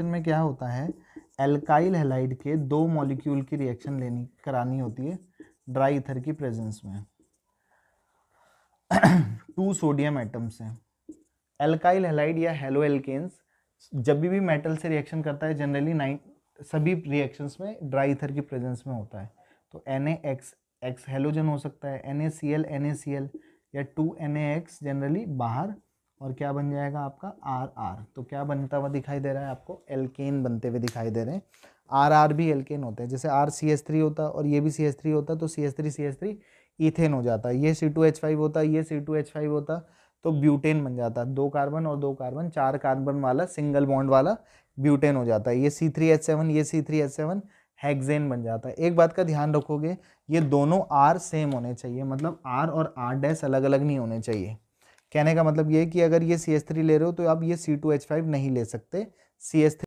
reaction में क्या होता है एल्काइल हेलाइड के दो मॉलिक्यूल की रिएक्शन लेनी करानी होती है ड्राई इथर की प्रेजेंस में टू सोडियम एटम्स हैं एल्काइल हेलाइड या हेलो एल्केन्स जब भी मेटल से रिएक्शन करता है जनरली नाइन सभी रिएक्शंस में ड्राई इथर की प्रेजेंस में होता है तो एन एक्स एक्स हेलोजन हो सकता है N A C L N A C L या two N A X generally बाहर और क्या बन जाएगा आपका आर आर तो क्या बनता हुआ दिखाई दे रहा है आपको एल्केन बनते हुए दिखाई दे रहे हैं आर आर भी एल्केन होते हैं जैसे आर सी एस थ्री होता और ये भी सी एस थ्री होता तो C S three C S three ethane हो जाता ये सी टू एच फाइव होता ये सी टू एच फाइव होता तो ब्यूटेन बन जाता दो कार्बन और दो कार्बन चार कार्बन वाला सिंगल बॉन्ड वाला ब्यूटेन हो जाता है ये सी थ्री एच सेवन ये C three H seven hexane बन जाता है एक बात का ध्यान रखोगे ये दोनों आर सेम होने चाहिए मतलब आर और आर डैश अलग अलग नहीं होने चाहिए कहने का मतलब ये है कि अगर ये सी एस थ्री ले रहे हो तो आप ये सी टू एच फाइव नहीं ले सकते सी एस